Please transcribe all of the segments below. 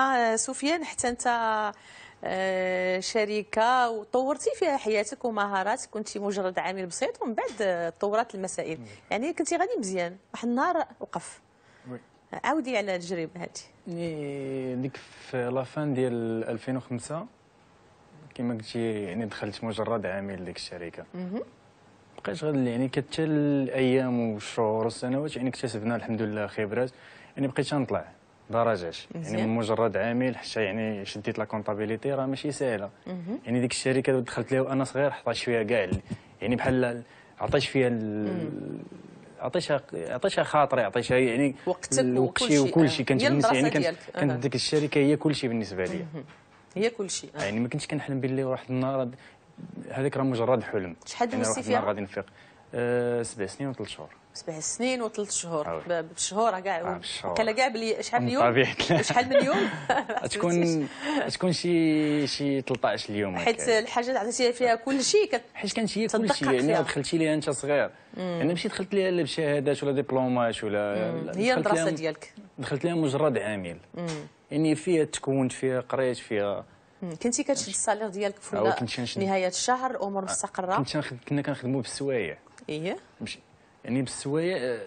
آه سفيان حتى انت آه، شركه وطورتي فيها حياتك ومهاراتك كنت مجرد عامل بسيط ومن بعد آه، طورات المسائل يعني كنت غادي مزيان واحد النهار وقف عاودي على التجربه هذه ديك في لافان ديال 2005 كما قلتي يعني دخلت مجرد عامل ديك الشركه بقيت غير يعني كتل الايام والشهور والسنوات يعني اكتسبنا الحمد لله خبرات يعني بقيت نطلع درجات يعني مجرد عامل حتى يعني شديت لا كونطابيليتي راه ماشي ساهله يعني ديك الشركه دخلت ليها وانا صغير حطيت فيها كاع يعني بحال عطيت فيها عطيتها عطيتها خاطري عطيتها يعني وقتك وكلشي وكلشي كانت بالنسبه يعني كانت, كانت ديك الشركه هي كلشي بالنسبه لي هي كلشي يعني ما كنتش كنحلم باللي واحد النهار هذاك راه مجرد حلم شحال دوزتي يعني فيها؟ غادي نفيق أه، سبع سنين وثلاث شهور اسمها سنين وثلاث شهور بشهور كاع كان كاع بلي شحال من يوم شحال من يوم تكون تكون شي شي 13 اليوم حيت الحاجه اللي عطيتي فيها كل شيء حيت كانت هي كل شيء يعني دخلتي ليها انت صغير يعني ماشي دخلت ليها لا بشهادات ولا دبلومات ولا هي الدراسه ديالك دخلت ليها مجرد عامل يعني فيها تكونت فيها قريت فيها كنتي كتشد الصالير ديالك في نهايه الشهر امور آه، مستقره كنت كنا كنخدموا بالسوايع ايه يعني بالسوايع آه،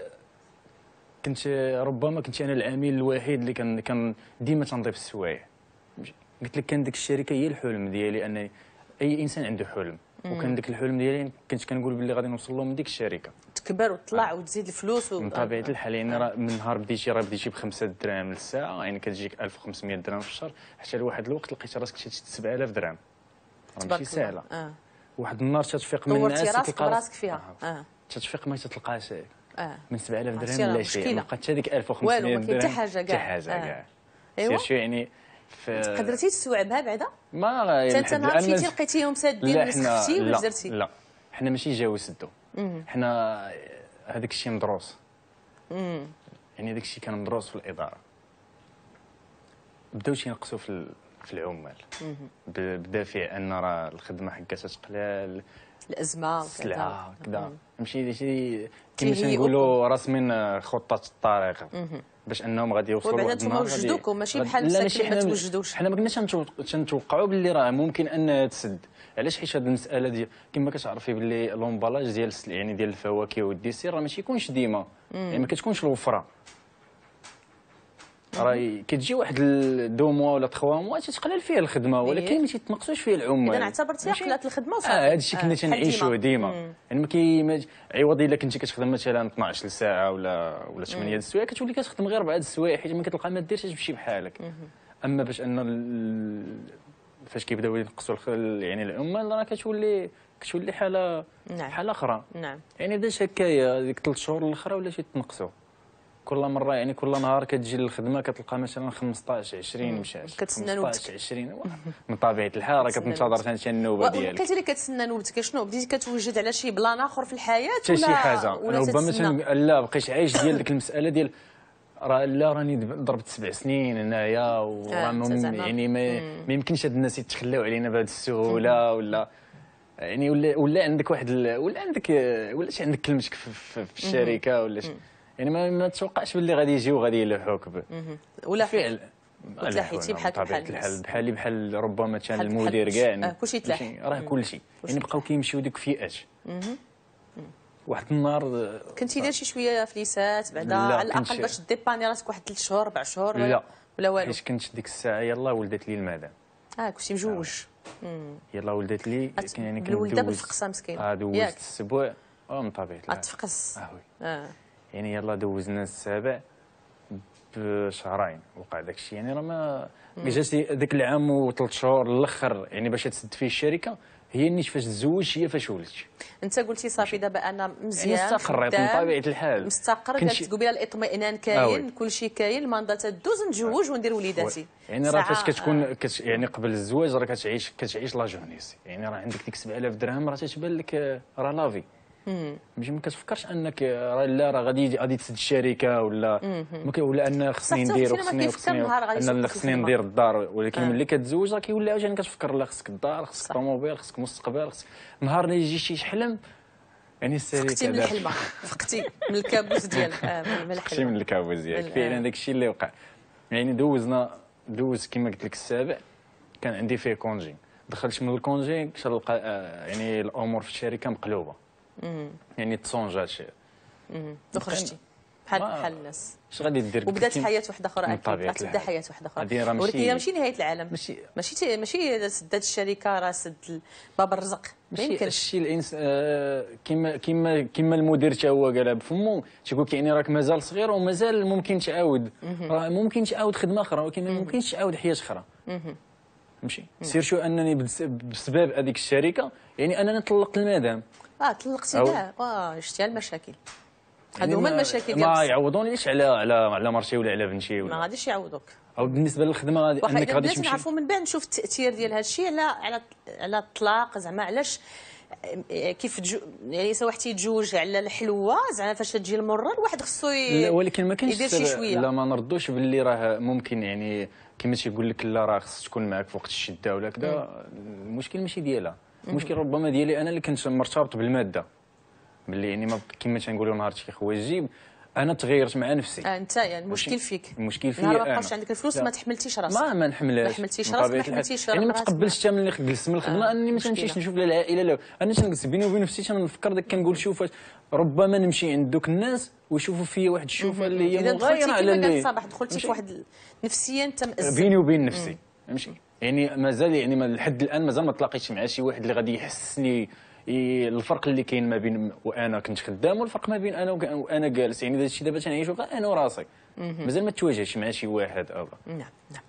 كنت آه، ربما كنت انا العميل الوحيد اللي كان كان ديما تنضيف السوايع قلت لك كان ديك الشركه هي الحلم ديالي ان اي انسان عنده حلم وكان ديك الحلم ديالي كنت كنقول باللي غادي نوصل له من ديك الشركه تكبر وتطلع آه. وتزيد الفلوس و... من طبيعه الحال يعني راه من نهار بديتي راه بديتي ب 5 دراهم للساعه يعني كتجيك 1500 درهم في الشهر حتى لواحد الوقت لقيت راسك شي 7000 درهم ماشي سهله آه. واحد النهار تتفيق من الناس راسك براسك فيها آه. آه. تتفيق ما تتلقاش آه. من 7000 درهم ولا شيء ما بقاتش هذيك 1500 درهم والو ما كاين حاجه كاع حتى حاجه كاع ايوا آه. أيوة. شو يعني قدرتي تستوعبها بعدا ما يعني انت نهار مشيتي لقيتيهم سادين وسختي سختي ولا درتي لا حنا ماشي جاو سدوا حنا هذاك الشيء مدروس يعني هذاك الشيء كان مدروس في الاداره بداو تينقصوا في في العمال بدافع ان راه الخدمه حقاتها تقلال الازمه السلعه كذا ماشي شي كيما تنقولوا راسمين خطه الطريق باش انهم غادي يوصلوا وبعدا انتم وجدوكم ماشي بحال مساكن ما توجدوش حنا ما كناش تنتوقعوا باللي راه ممكن انها تسد علاش حيت هذه المساله ديال كما كتعرفي باللي لومبالاج ديال يعني ديال الفواكه والديسير راه ما يكونش ديما يعني ما كتكونش الوفره راه كتجي واحد دو موا ولا تخوا موا تتقلل فيه الخدمه إيه. ولكن ما تتنقصوش فيه العمال اذا اعتبرتيها قلات الخدمه وصافي اه هذا الشيء كنا آه، تنعيشوه ديما يعني ما كي عوض الا كنتي كتخدم مثلا 12 ساعه ولا ولا 8 السوايع كتولي كتخدم غير 4 السوايع حيت ما كتلقى ما دير تمشي بحالك اما باش ان فاش كيبداو ينقصوا يعني العمال راه كتولي كتولي حاله نعم. حاله اخرى نعم يعني بدات هكايا ديك ثلاث شهور الاخرى ولا شي تنقصوا كل مره يعني كل نهار كتجي للخدمه كتلقى مثلا 15 20 مشات كتسنى نوبتك 20 من طبيعه الحال راه كتنتظر ثاني النوبه ديالك قلت لي كتسنى نوبتك شنو بديتي كتوجد على شي بلان اخر في الحياه ولا شي حاجه ولا ربما مثلا لا بقيت عايش ديال ديك المساله ديال راه لا راني ضربت سبع سنين هنايا آه، وراه يعني ما يمكنش هاد الناس يتخلاو علينا بهذه السهوله ولا يعني ولا ولا عندك واحد ولا عندك ولا شي عندك كلمتك في, في الشركه ولا شي يعني ما, ما تتوقعش باللي غادي يجي وغادي يلوحوك ولا فعل تلاحيتي بحال بحال الناس بحالي بحال ربما كان المدير كاع آه، كلشي تلاحي راه كلشي يعني بقاو كيمشيو ديك فئات واحد النهار كنتي داير شي شويه فليسات بعدا على الاقل باش ديباني راسك واحد ثلاث شهور اربع شهور لا ولا والو حيت كنت ديك الساعه يلاه ولدت لي المدام اه كلشي مجوج آه. يلا ولدت لي يعني كنت الولده بالفقصه مسكينه اه دوزت السبوع آه، من طبيعه الحال اه وي يعني يلا دوزنا السابع بشهرين وقع داك الشيء يعني راه ما جاتي ذاك العام وثلاث شهور الاخر يعني باش تسد فيه الشركه هي نيت فاش تزوجت هي فاش ولدت انت قلتي صافي دابا انا مزيان يعني مستقر من طبيعه الحال مستقر كتقول بها الاطمئنان آه، كاين كل شيء كاين الماندا تدوز نتزوج آه. وندير وليداتي يعني راه فاش كتكون آه. يعني قبل الزواج راه كتعيش كتعيش لا جونيس يعني راه عندك ديك 7000 درهم راه تتبان لك آه، راه لافي ماشي ما كتفكرش انك راه لا راه غادي غادي تسد الشركه ولا ولا ان خصني ندير خصني ندير ان خصني ندير الدار ولكن آه. ملي كتزوج راه كيولي عاوتاني كتفكر لا خصك الدار خصك الطوموبيل خصك المستقبل خصك نهار اللي يجي شي حلم يعني السرير فقتي آه، من الحلمه فقتي من الكابوس ديالك فقتي من الكابوس ديالك فعلا آه. داك الشيء اللي وقع يعني دوزنا دوز كما قلت لك السابع كان عندي فيه كونجي دخلت من الكونجي كنلقى يعني الامور في الشركه مقلوبه يعني تصونج هادشي وخرجتي بحال بحال الناس اش غادي دير وبدات حياه واحده اخرى اكيد غتبدا حياه واحده اخرى ولكن هي ماشي نهايه العالم ماشي ماشي ماشي سدات الشركه راه سد باب الرزق ماشي الشيء الانسان آه، كيما كما كما كما المدير حتى هو قالها بفمو تيقول لك يعني راك مازال صغير ومازال ممكن تعاود راه ممكن تعاود خدمه اخرى ولكن ما ممكنش تعاود حياه اخرى فهمتي سير شو انني بسبب هذيك الشركه يعني انني طلقت المدام اه طلقتي كاع واه شتي المشاكل يعني هادو هما المشاكل ديال ما يعوضونيش على على على مرتي ولا على بنتي ولا ما غاديش يعوضوك او بالنسبه للخدمه غادي انك غادي تمشي نعرفوا من بعد نشوف التاثير ديال هذا الشيء على على على الطلاق زعما علاش كيف تجو... يعني سواء حتى يتزوج على الحلوه زعما فاش تجي المره الواحد خصو ي... ولكن ما كانش يدير شي شويه لا ما نردوش باللي راه ممكن يعني كما تيقول لك لا راه خص تكون معك في وقت الشده ولا كذا المشكل ماشي ديالها المشكل ربما ديالي انا اللي كنت مرتبط بالماده باللي يعني ما كما تنقولوا نهار خويا الجيب انا تغيرت مع نفسي آه انت يعني المشكل فيك المشكل فيا نهار ما بقاش عندك الفلوس ما تحملتيش راسك ما ما نحملهاش ما حملتيش راسك ما حملتيش يعني ما تقبلش حتى ملي جلست من الخدمه آه اني ما تمشيش نشوف لا العائله لا انا تنجلس بيني وبين نفسي تنفكر داك كنقول شوف ربما نمشي عند دوك الناس ويشوفوا فيا واحد الشوفه اللي هي مغايره على اللي دخلتي في واحد نفسيا انت مأزم بيني وبين نفسي ماشي يعني مازال يعني لحد الان مازال ما تلاقيتش مع شي واحد اللي غادي يحسني الفرق اللي كاين ما بين وانا كنت خدام والفرق ما بين انا وانا جالس يعني هذا الشيء دابا تنعيشو غير انا وراسي مازال ما تواجهش مع شي واحد ابا نعم نعم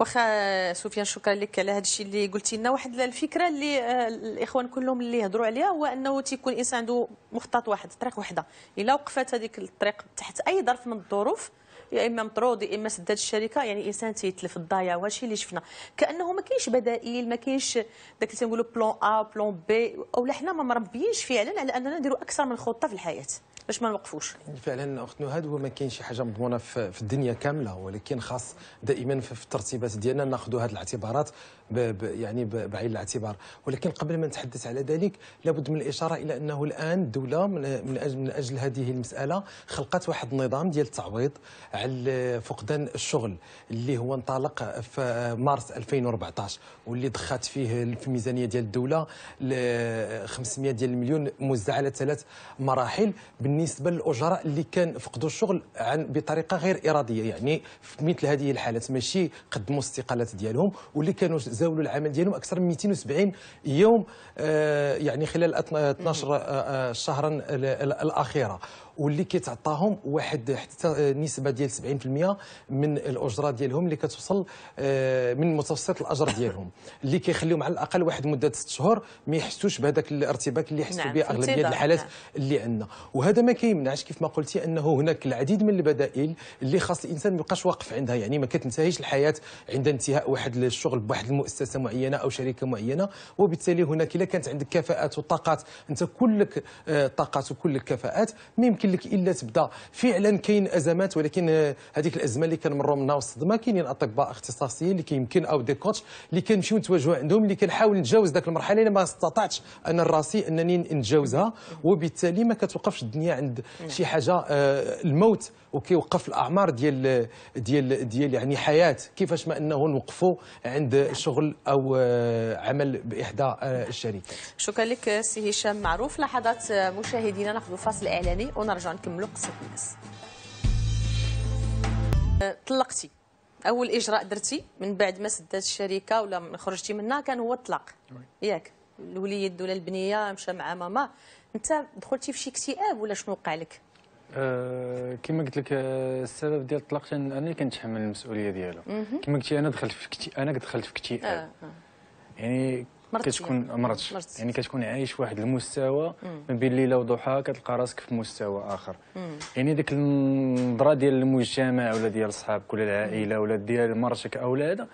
واخا سفيان شكرا لك على هذا الشيء اللي قلتي لنا واحد الفكره اللي آه، الاخوان كلهم اللي يهضروا عليها هو انه تيكون الانسان عنده مخطط واحد طريق وحده الا وقفت هذيك الطريق تحت اي ظرف من الظروف يا اما مطرود يا اما سدات الشركه يعني الانسان تيتلف الضياع وهادشي اللي شفنا كانه ما كاينش بدائل ما كاينش داك اللي تنقولوا بلون ا بلون بي اولا حنا ما مربيينش فعلا على اننا نديروا اكثر من خطه في الحياه باش ما نوقفوش يعني فعلا اخت نهاد هو ما كاين شي حاجه مضمونه في الدنيا كامله ولكن خاص دائما في الترتيبات ديالنا ناخذوا هاد الاعتبارات يعني بعين الاعتبار ولكن قبل ما نتحدث على ذلك لابد من الاشاره الى انه الان الدوله من اجل من اجل هذه المساله خلقت واحد النظام ديال التعويض على فقدان الشغل اللي هو انطلق في مارس 2014 واللي ضخات فيه في الميزانيه ديال الدوله 500 ديال المليون موزع على ثلاث مراحل بالنسبه للاجراء اللي كان فقدوا الشغل عن بطريقه غير اراديه يعني في مثل هذه الحالات ماشي قدموا استقالات ديالهم واللي كانوا زاولوا العمل ديالهم اكثر من 270 يوم آه، يعني خلال 12 آه، آه، شهرا الاخيره واللي كيتعطاهم واحد حتى نسبه ديال 70% من الاجره ديالهم اللي كتوصل آه، من متوسط الاجر ديالهم اللي كيخليهم على الاقل واحد مده 6 شهور ما يحسوش بهذاك الارتباك اللي يحسوا نعم. به اغلبيه الحالات نعم. اللي عندنا وهذا ما كيمنعش كيف ما قلتي انه هناك العديد من البدائل اللي خاص الانسان ما يبقاش واقف عندها يعني ما كتنتهيش الحياه عند انتهاء واحد الشغل بواحد المؤسسه معينه او شركه معينه وبالتالي هناك الا كانت عندك كفاءات وطاقات انت كلك آه، طاقات وكلك كفاءات ما يمكن يمكن لك الا تبدا فعلا كاين ازمات ولكن آه، هذيك الازمه اللي كنمروا منها والصدمه كاينين اطباء اختصاصيين اللي كيمكن او دي كوتش اللي كنمشيو نتواجهوا عندهم اللي كنحاول نتجاوز ذاك المرحله اللي ما استطعتش انا راسي انني نتجاوزها وبالتالي ما كتوقفش الدنيا عند نعم. شي حاجه آه، الموت وكيوقف الاعمار ديال ديال ديال يعني حياه كيفاش ما انه نوقفوا عند شغل او آه، عمل باحدى آه، الشركات شكرا لك سي هشام معروف لحظات آه، مشاهدينا ناخذ فاصل اعلاني ونرجع نكملوا قصه الناس طلقتي اول اجراء درتي من بعد ما سدات الشركه ولا خرجتي منها كان هو الطلاق ياك الوليد ولا البنيه مشى مع ماما انت دخلتي في شي اكتئاب ولا شنو وقع لك آه، كما قلت لك آه، السبب ديال الطلاق انا اللي كنتحمل المسؤوليه ديالو كما قلتي انا دخلت في كتي انا دخلت في اكتئاب آه،, آه. يعني كتكون يعني. مرض يعني كتكون عايش واحد المستوى ما بين ليله وضحى كتلقى راسك في مستوى اخر مم. يعني ديك النظره ديال المجتمع ولا ديال صحابك ولا العائله ولا ديال مرتك اولادك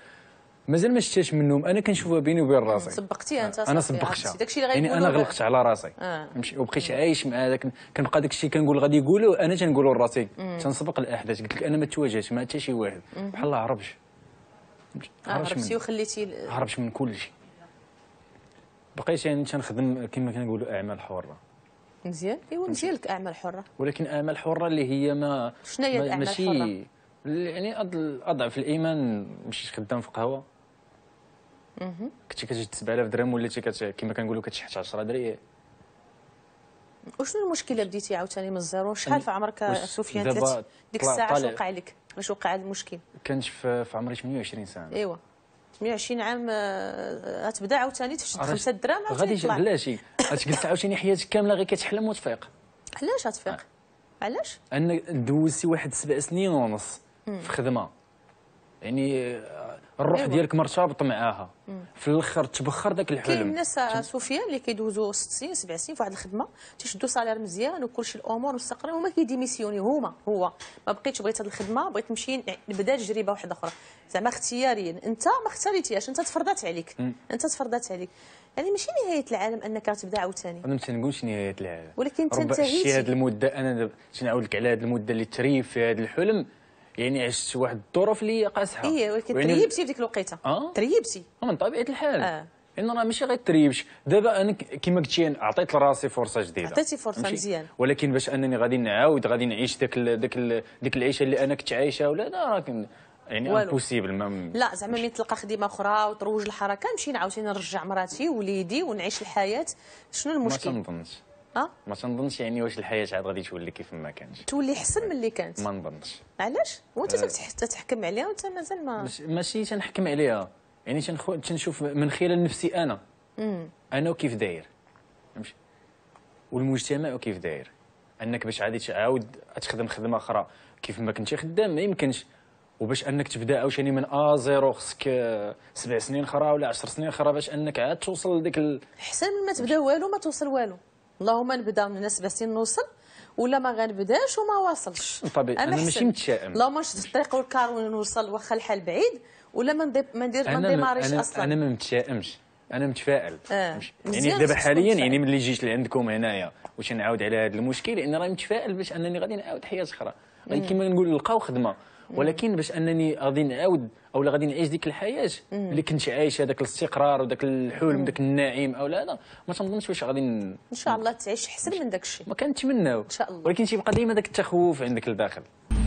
مازال ما شفتهاش منهم انا كنشوفها بيني وبين راسي سبقتي انت انا سبقتها يعني انا غلقت على راسي آه. وبقيت عايش مع هذاك كنبقى داك الشيء كنقول غادي يقولوا انا تنقولوا لراسي تنسبق الاحداث قلت لك انا ما تواجهتش مع حتى شي واحد بحال هربش هربتي آه، وخليتي هربت من كلشي بقيت يعني تنخدم كما كنقولوا اعمال حره مزيان ايوا مزيان لك اعمال حره ولكن اعمال حره اللي هي ما شنو هي الاعمال الحره؟ يعني اضعف الايمان مشيت خدام في قهوه كنتي كتجي 7000 درهم وليتي كما كنقولوا كتشحت 10 دريه وشنو المشكله بديتي عاوتاني من الزيرو شحال في عمرك سفيان ديك الساعه اش وقع لك اش وقع المشكل كنت في عمري 28 سنه ايوا 28 عام غتبدا آه، عاوتاني تفشد 5 دراهم غادي علاش غتجلس عاوتاني حياتك كامله غير كتحلم وتفيق علاش غتفيق أه. علاش انا دوزتي واحد سبع سنين ونص في خدمه يعني آه، الروح أيوة. ديالك مرتبطه معاها في الاخر تبخر ذاك الحلم كاين ناس آه، صوفيا اللي كيدوزوا ست سنين سبع سنين في واحد الخدمه تيشدوا سالير مزيان وكلشي الامور مستقرين وما كيديميسيوني هما هو ما بقيتش بغيت هذه الخدمه بغيت نمشي نبدا تجربه واحده اخرى زعما اختياريا انت ما اختاريتيهاش انت تفرضات عليك انت تفرضات عليك يعني ماشي نهايه العالم انك تبدا عاوتاني انا ما تنقولش نهايه العالم ولكن تنتهي هذه المده انا تنعاود لك على هذه المده اللي تريف في هذا الحلم يعني عشت واحد الظروف اللي هي قاسحه اي ولكن يعني... تريبتي ديك الوقيته أه؟ تريبتي من طبيعه الحال آه. لان يعني راه ماشي غير تريبش دابا انا كما قلتي عطيت لراسي فرصه جديده عطيتي فرصه مزيان ولكن باش انني غادي نعاود غادي نعيش داك داك ديك العيشه اللي انا كنت عايشها ولا لا راه يعني امبوسيبل ما لا زعما ملي تلقى خدمه اخرى وتروج الحركه نمشي نعاود نرجع مراتي وليدي ونعيش الحياه شنو المشكل ما تنظنش اه ما تنظنش يعني واش الحياه عاد غادي تولي كيف ما كانت تولي احسن من اللي كانت ما نظنش علاش وانت آه. تحكم عليها وانت مازال ما ماشي تنحكم عليها يعني تنخو... تنشوف من خلال نفسي انا مم. انا وكيف داير فهمتي والمجتمع وكيف داير انك باش عادي تعاود تخدم خدمه اخرى كيف ما كنتي خدام ما يمكنش وباش انك تبدا عاوتاني من ا زيرو خصك سبع سنين اخرى ولا 10 سنين اخرى باش انك عاد توصل لديك ال... احسن ما تبدا والو ما توصل والو اللهم نبدا من الناس باسين نوصل ولا ما غنبداش وما واصلش طبيعي انا, ماشي متشائم اللهم نشد الطريق والكار ونوصل واخا الحال بعيد ولا ما ندير ما نديماريش اصلا انا ما متشائمش انا متفائل آه. يعني دابا حاليا يعني ملي جيت لعندكم هنايا واش نعاود على هذا المشكل لان راني متفائل باش انني غادي نعاود حياه اخرى غادي نقول نلقاو خدمه ولكن باش انني غادي نعاود او غادي نعيش ديك الحياه اللي كنت عايش هذاك الاستقرار وذاك الحلم داك النعيم او لا لا ما تنظنش واش غادي ن... ان شاء الله تعيش احسن من داك الشيء ما كنتمناو ولكن تيبقى ديما داك التخوف عندك الداخل